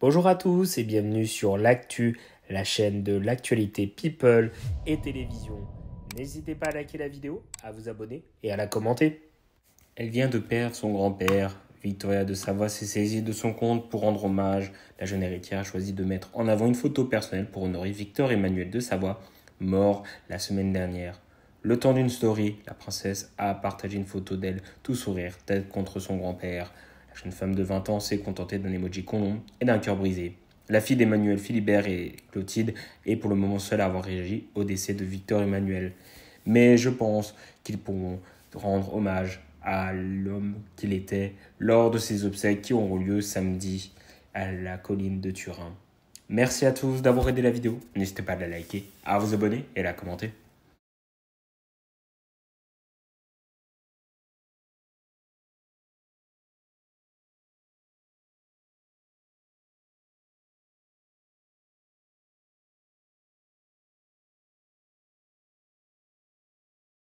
Bonjour à tous et bienvenue sur l'actu, la chaîne de l'actualité people et télévision. N'hésitez pas à liker la vidéo, à vous abonner et à la commenter. Elle vient de perdre son grand-père. Victoria de Savoie s'est saisie de son compte pour rendre hommage. La jeune héritière a choisi de mettre en avant une photo personnelle pour honorer Victor Emmanuel de Savoie, mort la semaine dernière. Le temps d'une story, la princesse a partagé une photo d'elle, tout sourire, tête contre son grand-père. La jeune femme de 20 ans s'est contentée d'un emoji con et d'un cœur brisé. La fille d'Emmanuel Philibert et Clotilde est pour le moment seule à avoir réagi au décès de Victor Emmanuel. Mais je pense qu'ils pourront rendre hommage à l'homme qu'il était lors de ses obsèques qui auront lieu samedi à la colline de Turin. Merci à tous d'avoir aidé la vidéo. N'hésitez pas à la liker, à vous abonner et à la commenter.